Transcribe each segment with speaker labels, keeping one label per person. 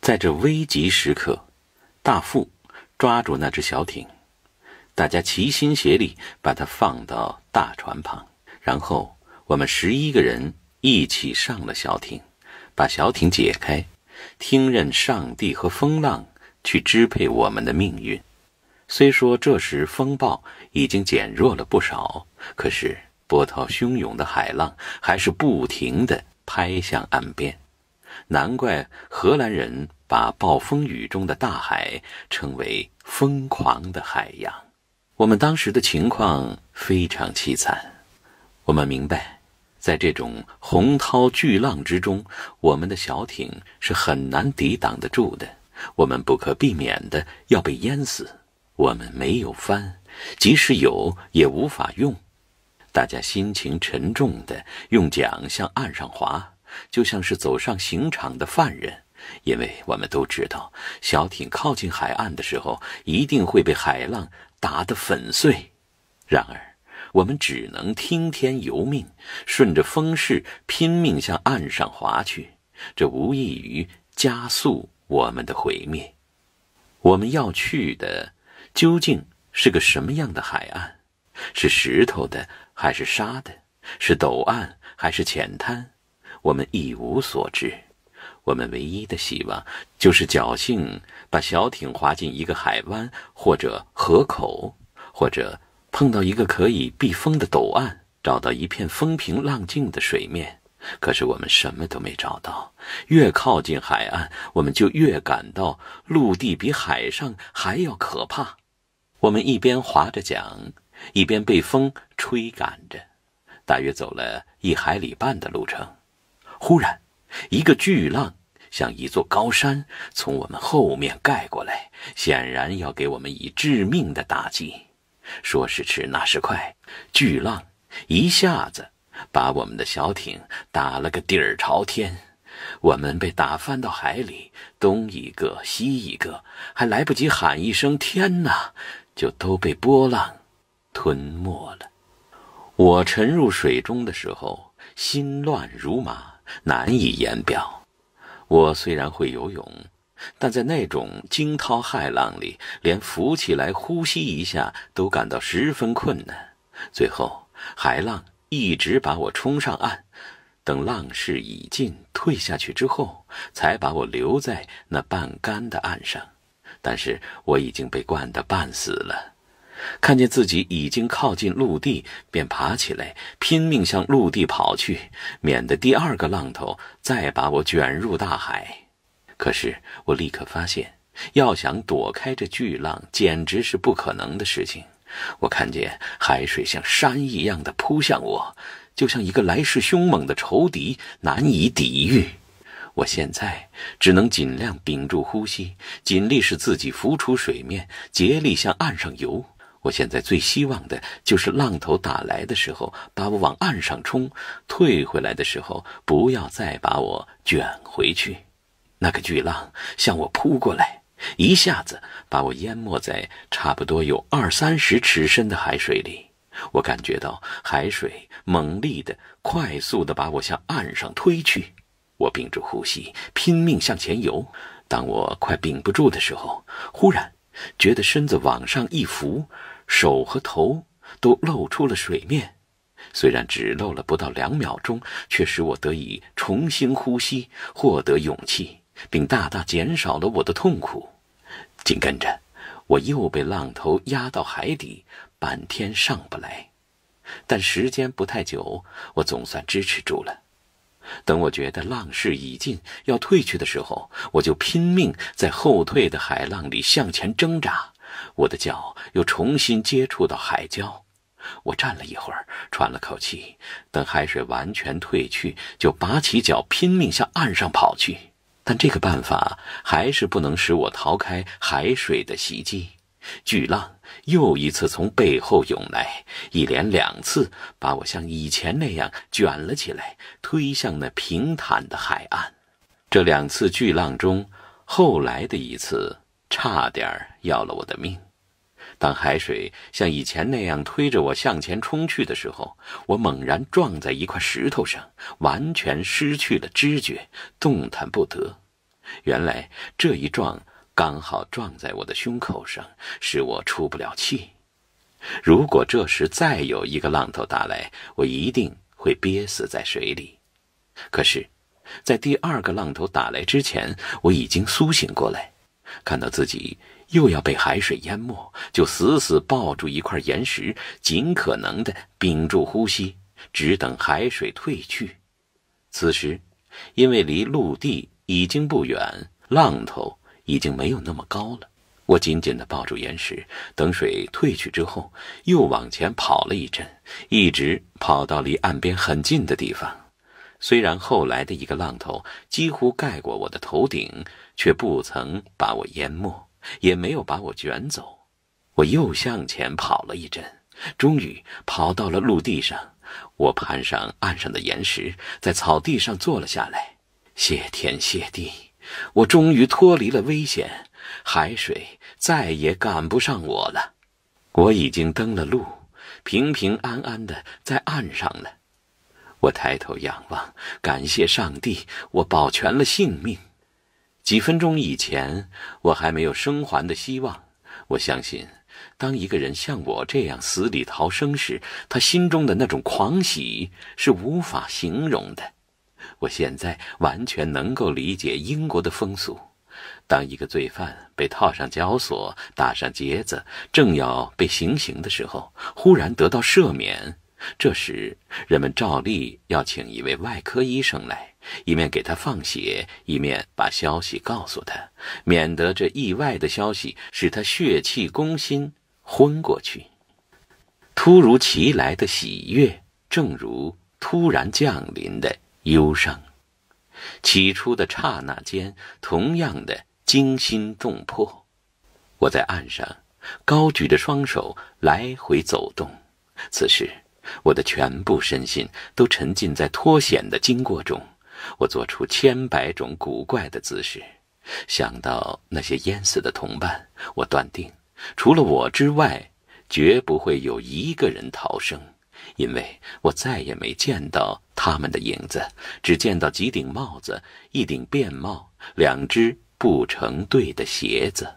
Speaker 1: 在这危急时刻，大副抓住那只小艇，大家齐心协力把它放到大船旁，然后我们十一个人一起上了小艇，把小艇解开，听任上帝和风浪去支配我们的命运。虽说这时风暴已经减弱了不少，可是波涛汹涌的海浪还是不停的拍向岸边。难怪荷兰人把暴风雨中的大海称为“疯狂的海洋”。我们当时的情况非常凄惨。我们明白，在这种洪涛巨浪之中，我们的小艇是很难抵挡得住的。我们不可避免的要被淹死。我们没有帆，即使有，也无法用。大家心情沉重的用桨向岸上划。就像是走上刑场的犯人，因为我们都知道，小艇靠近海岸的时候，一定会被海浪打得粉碎。然而，我们只能听天由命，顺着风势拼命向岸上划去，这无异于加速我们的毁灭。我们要去的究竟是个什么样的海岸？是石头的，还是沙的？是陡岸，还是浅滩？我们一无所知，我们唯一的希望就是侥幸把小艇划进一个海湾或者河口，或者碰到一个可以避风的陡岸，找到一片风平浪静的水面。可是我们什么都没找到。越靠近海岸，我们就越感到陆地比海上还要可怕。我们一边划着桨，一边被风吹赶着，大约走了一海里半的路程。忽然，一个巨浪像一座高山从我们后面盖过来，显然要给我们以致命的打击。说时迟，那时快，巨浪一下子把我们的小艇打了个底儿朝天，我们被打翻到海里，东一个西一个，还来不及喊一声“天哪”，就都被波浪吞没了。我沉入水中的时候，心乱如麻。难以言表。我虽然会游泳，但在那种惊涛骇浪里，连浮起来呼吸一下都感到十分困难。最后，海浪一直把我冲上岸，等浪势已尽退下去之后，才把我留在那半干的岸上。但是我已经被灌得半死了。看见自己已经靠近陆地，便爬起来，拼命向陆地跑去，免得第二个浪头再把我卷入大海。可是我立刻发现，要想躲开这巨浪，简直是不可能的事情。我看见海水像山一样的扑向我，就像一个来势凶猛的仇敌，难以抵御。我现在只能尽量屏住呼吸，尽力使自己浮出水面，竭力向岸上游。我现在最希望的就是浪头打来的时候把我往岸上冲，退回来的时候不要再把我卷回去。那个巨浪向我扑过来，一下子把我淹没在差不多有二三十尺深的海水里。我感觉到海水猛烈的、快速的把我向岸上推去。我屏住呼吸，拼命向前游。当我快屏不住的时候，忽然。觉得身子往上一浮，手和头都露出了水面。虽然只露了不到两秒钟，却使我得以重新呼吸，获得勇气，并大大减少了我的痛苦。紧跟着，我又被浪头压到海底，半天上不来。但时间不太久，我总算支持住了。等我觉得浪势已尽，要退去的时候，我就拼命在后退的海浪里向前挣扎。我的脚又重新接触到海礁，我站了一会儿，喘了口气，等海水完全退去，就拔起脚拼命向岸上跑去。但这个办法还是不能使我逃开海水的袭击。巨浪又一次从背后涌来，一连两次把我像以前那样卷了起来，推向那平坦的海岸。这两次巨浪中，后来的一次差点要了我的命。当海水像以前那样推着我向前冲去的时候，我猛然撞在一块石头上，完全失去了知觉，动弹不得。原来这一撞。刚好撞在我的胸口上，使我出不了气。如果这时再有一个浪头打来，我一定会憋死在水里。可是，在第二个浪头打来之前，我已经苏醒过来，看到自己又要被海水淹没，就死死抱住一块岩石，尽可能的屏住呼吸，只等海水退去。此时，因为离陆地已经不远，浪头。已经没有那么高了，我紧紧地抱住岩石，等水退去之后，又往前跑了一阵，一直跑到离岸边很近的地方。虽然后来的一个浪头几乎盖过我的头顶，却不曾把我淹没，也没有把我卷走。我又向前跑了一阵，终于跑到了陆地上。我攀上岸上的岩石，在草地上坐了下来，谢天谢地。我终于脱离了危险，海水再也赶不上我了。我已经登了陆，平平安安的在岸上了。我抬头仰望，感谢上帝，我保全了性命。几分钟以前，我还没有生还的希望。我相信，当一个人像我这样死里逃生时，他心中的那种狂喜是无法形容的。我现在完全能够理解英国的风俗：当一个罪犯被套上脚锁、打上结子，正要被行刑的时候，忽然得到赦免。这时，人们照例要请一位外科医生来，一面给他放血，一面把消息告诉他，免得这意外的消息使他血气攻心，昏过去。突如其来的喜悦，正如突然降临的。忧伤，起初的刹那间，同样的惊心动魄。我在岸上高举着双手来回走动。此时，我的全部身心都沉浸在脱险的经过中。我做出千百种古怪的姿势。想到那些淹死的同伴，我断定，除了我之外，绝不会有一个人逃生。因为我再也没见到他们的影子，只见到几顶帽子、一顶便帽、两只不成对的鞋子。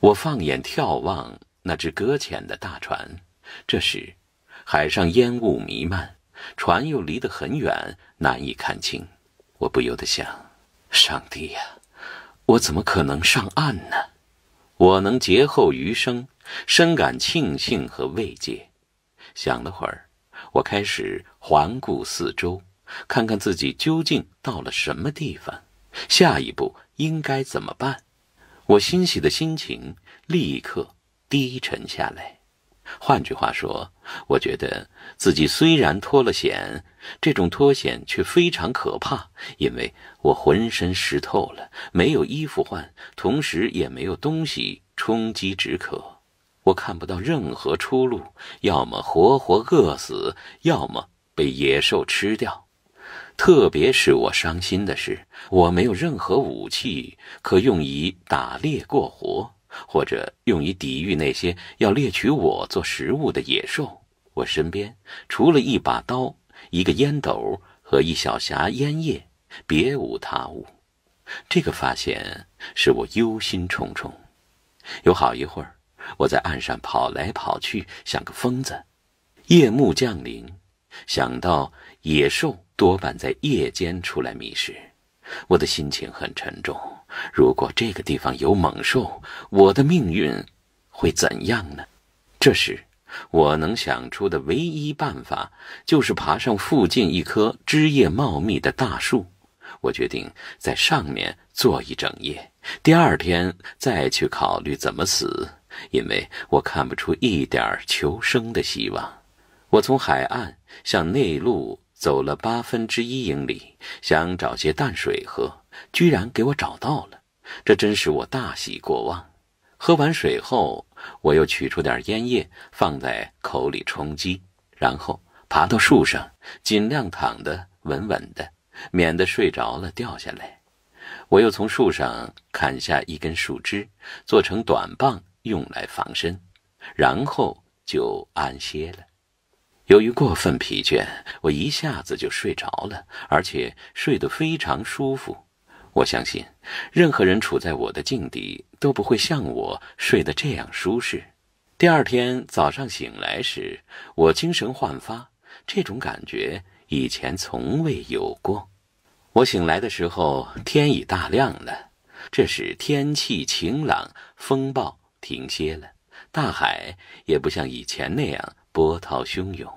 Speaker 1: 我放眼眺望那只搁浅的大船，这时，海上烟雾弥漫，船又离得很远，难以看清。我不由得想：上帝呀，我怎么可能上岸呢？我能劫后余生，深感庆幸和慰藉。想了会儿，我开始环顾四周，看看自己究竟到了什么地方，下一步应该怎么办。我欣喜的心情立刻低沉下来。换句话说，我觉得自己虽然脱了险，这种脱险却非常可怕，因为我浑身湿透了，没有衣服换，同时也没有东西充饥止渴。我看不到任何出路，要么活活饿死，要么被野兽吃掉。特别是我伤心的是，我没有任何武器可用以打猎过活，或者用以抵御那些要猎取我做食物的野兽。我身边除了一把刀、一个烟斗和一小匣烟叶，别无他物。这个发现使我忧心忡忡，有好一会儿。我在岸上跑来跑去，像个疯子。夜幕降临，想到野兽多半在夜间出来觅食，我的心情很沉重。如果这个地方有猛兽，我的命运会怎样呢？这时，我能想出的唯一办法就是爬上附近一棵枝叶茂密的大树。我决定在上面坐一整夜，第二天再去考虑怎么死。因为我看不出一点求生的希望，我从海岸向内陆走了八分之一英里，想找些淡水喝，居然给我找到了，这真使我大喜过望。喝完水后，我又取出点烟叶放在口里充饥，然后爬到树上，尽量躺得稳稳的，免得睡着了掉下来。我又从树上砍下一根树枝，做成短棒。用来防身，然后就安歇了。由于过分疲倦，我一下子就睡着了，而且睡得非常舒服。我相信，任何人处在我的境地，都不会像我睡得这样舒适。第二天早上醒来时，我精神焕发，这种感觉以前从未有过。我醒来的时候，天已大亮了，这是天气晴朗，风暴。停歇了，大海也不像以前那样波涛汹涌。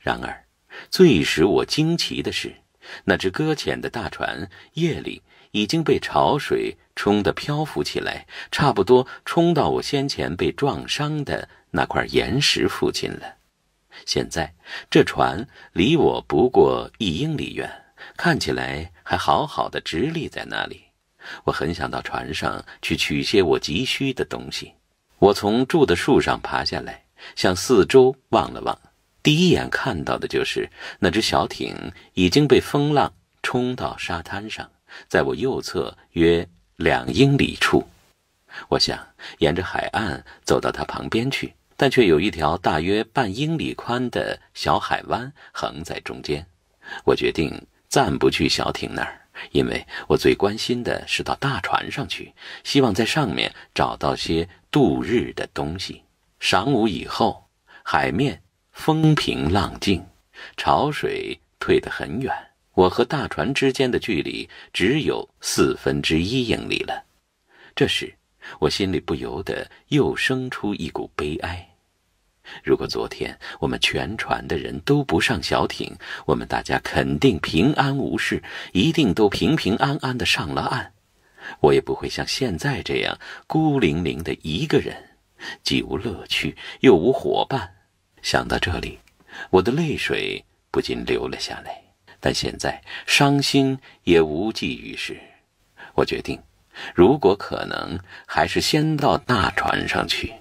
Speaker 1: 然而，最使我惊奇的是，那只搁浅的大船，夜里已经被潮水冲得漂浮起来，差不多冲到我先前被撞伤的那块岩石附近了。现在，这船离我不过一英里远，看起来还好好的直立在那里。我很想到船上去取些我急需的东西。我从住的树上爬下来，向四周望了望。第一眼看到的就是那只小艇已经被风浪冲到沙滩上，在我右侧约两英里处。我想沿着海岸走到它旁边去，但却有一条大约半英里宽的小海湾横在中间。我决定暂不去小艇那儿。因为我最关心的是到大船上去，希望在上面找到些度日的东西。晌午以后，海面风平浪静，潮水退得很远，我和大船之间的距离只有四分之一英里了。这时，我心里不由得又生出一股悲哀。如果昨天我们全船的人都不上小艇，我们大家肯定平安无事，一定都平平安安的上了岸，我也不会像现在这样孤零零的一个人，既无乐趣又无伙伴。想到这里，我的泪水不禁流了下来。但现在伤心也无济于事，我决定，如果可能，还是先到大船上去。